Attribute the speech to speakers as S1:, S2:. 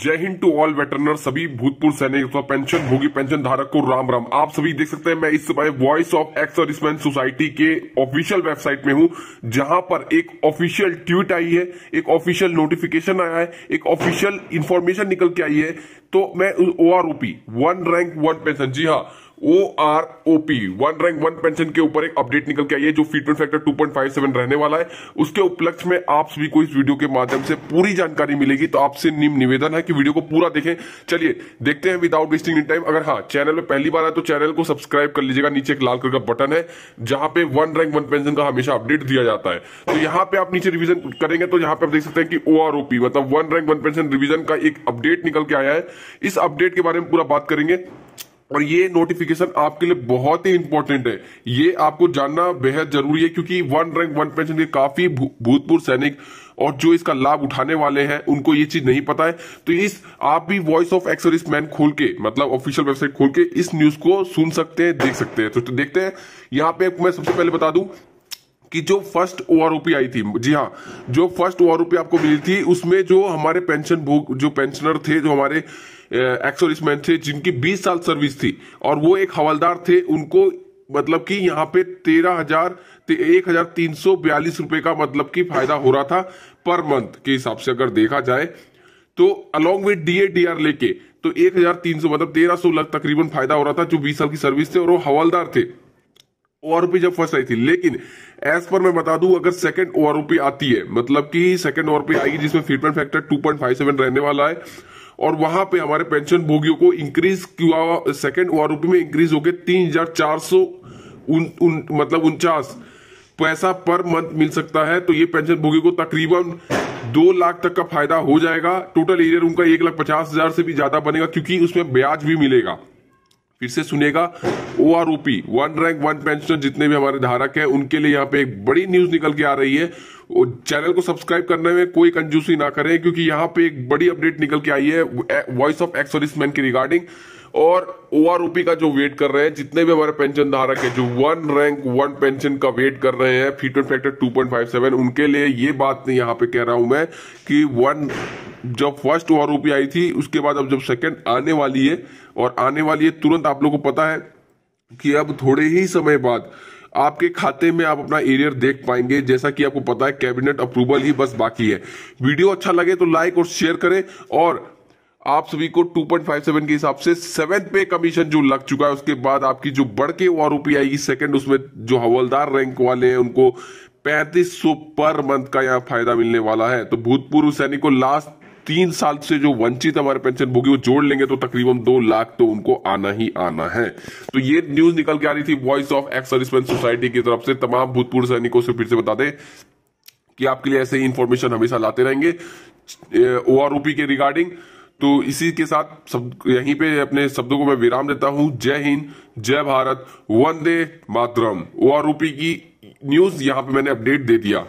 S1: जय Hind to all वेटरनर सभी भूतपूर्व सैनिक अथवा तो पेंशन भोगी पेंशन धारक को राम राम आप सभी देख सकते हैं मैं इस समय वॉइस ऑफ एक्स सोसाइटी के ऑफिशियल वेबसाइट में हूं जहां पर एक ऑफिशियल ट्वीट आई है एक ऑफिशियल नोटिफिकेशन आया है एक ऑफिशियल इंफॉर्मेशन निकल के आई है तो मैं O R OP one rank one pension जी हाँ O R O P one rank one pension के ऊपर एक अपडेट निकल के आई है जो फीटमेंट फैक्टर 2.57 रहने वाला है उसके उपलक्ष्य में आप सभी को इस वीडियो के माध्यम से पूरी जानकारी मिलेगी तो आपसे निम्न निवेदन है कि वीडियो को पूरा देखें चलिए देखते हैं विदाउट वेस्टिंग इन टाइम अगर हाँ चैनल में पहली बार आए तो चैनल को सब्सक्राइब कर लीजिएगा नीचे एक लाल कलर का बटन है जहां पे वन रैंक वन पेंशन का हमेशा अपडेट दिया जाता है तो यहाँ पे आप नीचे रिविजन करेंगे तो यहाँ पे आप देख सकते हैं कि ओ आर ओ पी मतलब one rank one pension revision का एक अपडेट निकल के आया है इस अपडेट के बारे में पूरा बात करेंगे और ये नोटिफिकेशन आपके लिए बहुत ही इंपॉर्टेंट है ये आपको जानना बेहद जरूरी है क्योंकि वन रैंक वन पेंशन के काफी भूतपूर्व सैनिक और जो इसका लाभ उठाने वाले हैं उनको ये चीज नहीं पता है तो इस आप भी वॉइस ऑफ एक्सर्विस मैन खोल के मतलब ऑफिशियल वेबसाइट खोल के इस न्यूज को सुन सकते हैं देख सकते हैं तो, तो देखते हैं यहाँ पे मैं सबसे पहले बता दू कि जो फर्स्ट ओ ओपी आई थी जी हाँ जो फर्स्ट ओआरओपी आपको मिली थी उसमें जो हमारे पेंशन भोग जो पेंशनर थे जो हमारे एक्सोरिसमैन थे जिनकी 20 साल सर्विस थी और वो एक हवलदार थे उनको मतलब कि यहाँ पे तेरह हजार एक हजार तीन सौ बयालीस रुपए का मतलब कि फायदा हो रहा था पर मंथ के हिसाब से अगर देखा जाए तो अलोंग विद डीए आर लेके तो एक हजार तीन सौ मतलब तेरह सौ लाख तकरीबन फायदा हो रहा था जो बीस साल की सर्विस थे और वो हवलदार थे ओआरओपी जब फर्स्ट आई थी लेकिन एज पर मैं बता दू अगर सेकंड ओआरओपी आती है मतलब कि सेकंड ओआरओपी आएगी जिसमें फीडमेंट फैक्टर 2.57 रहने वाला है और वहां पे हमारे पेंशन भोगियों को इंक्रीज किया सेकंड ओआरओपी में इंक्रीज होकर तीन हजार चार सौ मतलब उनचास पैसा पर मंथ मिल सकता है तो ये पेंशन भोगियों को तकरीबन दो लाख तक का फायदा हो जाएगा टोटल एरियर उनका एक लाख पचास हजार से भी ज्यादा बनेगा क्योंकि उसमें ब्याज भी मिलेगा फिर से सुनेगा O R OP one rank one pensioner जितने भी हमारे धारक हैं उनके लिए यहाँ पे एक बड़ी न्यूज निकल के आ रही है चैनल को सब्सक्राइब करने में कोई कंजूसी ना करें क्योंकि यहाँ पे एक बड़ी अपडेट निकल के आई है वॉइस ऑफ एक्सोरिस मैन की रिगार्डिंग और ओ आर ओपी का जो वेट कर रहे हैं जितने भी हमारे पेंशन धारक है जो वन रैंक वन पेंशन का वेट कर रहे हैं फीटन फैक्टर सेवन उनके लिए ये बात नहीं यहाँ पे कह रहा हूं मैं कि वन जब फर्स्ट ओवर ओपी आई थी उसके बाद अब जब सेकंड आने वाली है और आने वाली है तुरंत आप लोग को पता है कि अब थोड़े ही समय बाद आपके खाते में आप अपना एरियर देख पाएंगे जैसा कि आपको पता है कैबिनेट अप्रूवल ही बस बाकी है वीडियो अच्छा लगे तो लाइक और शेयर करें और आप सभी को 2.57 के हिसाब से सेवन पे कमीशन जो लग चुका है उसके बाद आपकी जो बढ़ के और आएगी सेकंड उसमें जो हवलदार रैंक वाले हैं उनको पैंतीस सौ पर मंथ का यहाँ फायदा मिलने वाला है तो भूतपूर्व सैनिक को लास्ट तीन साल से जो वंचित हमारे पेंशन भोगी वो जोड़ लेंगे तो तकरीबन दो लाख तो उनको आना ही आना है तो ये न्यूज निकल के आ रही थी voice of ex serviceman society की तरफ से तमाम भूतपूर्व सैनिकों से फिर से बता दें कि आपके लिए ऐसे इंफॉर्मेशन हमेशा लाते रहेंगे ओ आर के रिगार्डिंग तो इसी के साथ सब यहीं पे अपने शब्दों को मैं विराम देता हूं जय हिंद जय भारत वंदे मातरम ओ की न्यूज यहां पे मैंने अपडेट दे दिया